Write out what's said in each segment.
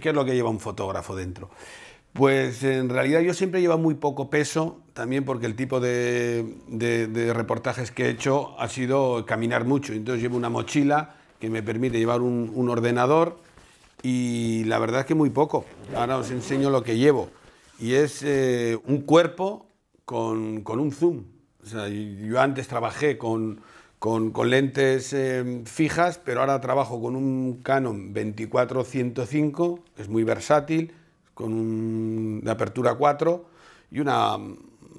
¿Qué es lo que lleva un fotógrafo dentro? Pues en realidad yo siempre llevo muy poco peso, también porque el tipo de, reportajes que he hecho ha sido caminar mucho. Entonces llevo una mochila que me permite llevar un, ordenador y la verdad es que muy poco. Ahora os enseño lo que llevo. Y es eh, un cuerpo con, un zoom. yo antes trabajé con, con, lentes eh, fijas, pero ahora trabajo con un Canon 24-105, es muy versátil, con un, de apertura 4 y una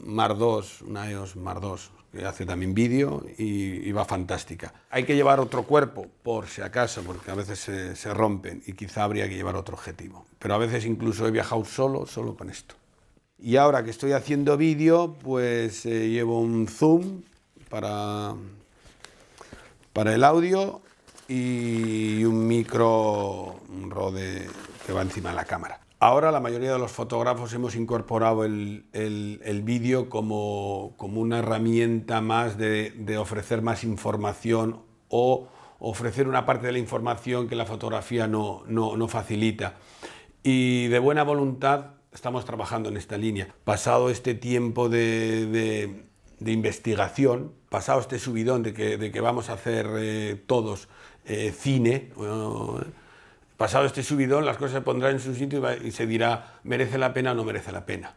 Mar 2, una EOS Mar 2, que hace también vídeo y, va fantástica. Hay que llevar otro cuerpo, por si acaso, porque a veces se, rompen y quizá habría que llevar otro objetivo. Pero a veces incluso he viajado solo, solo con esto. Y ahora que estoy haciendo vídeo, pues eh, llevo un zoom para para el audio y un micro un Rode que va encima de la cámara. Ahora la mayoría de los fotógrafos hemos incorporado el, vídeo como, como, una herramienta más de, ofrecer más información o ofrecer una parte de la información que la fotografía no, facilita. Y de buena voluntad estamos trabajando en esta línea. Pasado este tiempo de, de investigación, pasado este subidón de que, de que vamos a hacer eh, todos eh, cine, pasado este subidón las cosas se pondrán en su sitio y, se dirá, merece la pena o no merece la pena.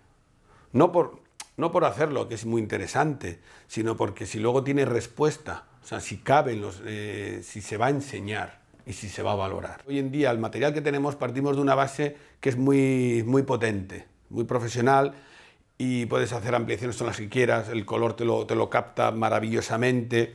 No por, no por hacerlo, que es muy interesante, sino porque si luego tiene respuesta, o sea, si caben los, eh, si se va a enseñar y si se va a valorar. Hoy en día el material que tenemos partimos de una base que es muy, muy potente, muy profesional, y puedes hacer ampliaciones con las que quieras, el color te lo, capta maravillosamente.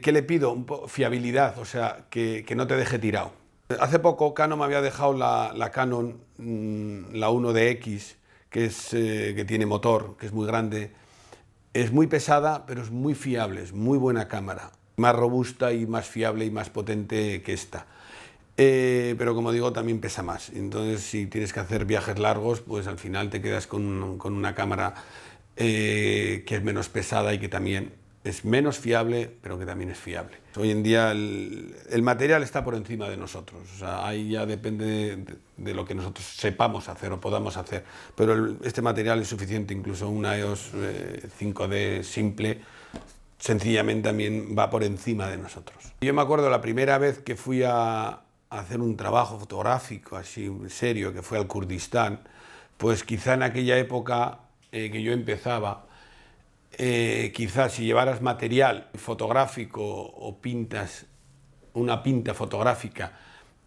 ¿Qué le pido? Fiabilidad, o sea, que, no te deje tirado. Hace poco Canon me había dejado la, la Canon, mm, la 1DX, que, eh, que tiene motor, que es muy grande. Es muy pesada, pero es muy fiable, es muy buena cámara. Más robusta y más fiable y más potente que esta. Eh, pero como digo, también pesa más. Entonces, si tienes que hacer viajes largos, pues al final te quedas con, con una cámara eh, que es menos pesada y que también es menos fiable, pero que también es fiable. Hoy en día el, material está por encima de nosotros, o sea, ahí ya depende de, lo que nosotros sepamos hacer o podamos hacer, pero este material es suficiente, incluso una EOS 5D eh, simple sencillamente también va por encima de nosotros. Yo me acuerdo la primera vez que fui a, hacer un trabajo fotográfico así serio que fue al Kurdistán, pues quizá en aquella época eh, que yo empezaba, quizá eh, quizás si llevaras material fotográfico o pintas una pinta fotográfica,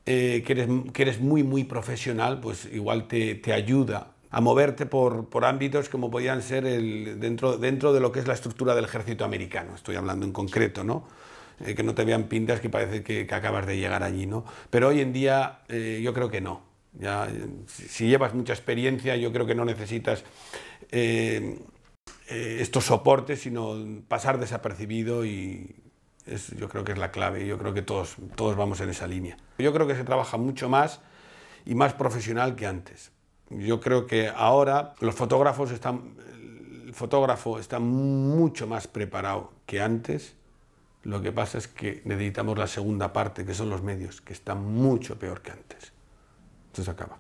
eh, que, eres, muy, muy profesional, pues igual te, ayuda a moverte por, ámbitos como podían ser dentro, dentro de lo que es la estructura del ejército americano, estoy hablando en concreto, ¿no? Eh, que no te vean pintas que parece que, acabas de llegar allí, ¿no? Pero hoy en día eh, yo creo que no. Ya, si llevas mucha experiencia, yo creo que no necesitas eh, estos soportes, sino pasar desapercibido y yo creo que es la clave. Yo creo que todos, todos vamos en esa línea. Yo creo que se trabaja mucho más y más profesional que antes. Yo creo que ahora los fotógrafos están, el fotógrafo está mucho más preparado que antes lo que pasa es que necesitamos la segunda parte, que son los medios, que están mucho peor que antes. Entonces acaba.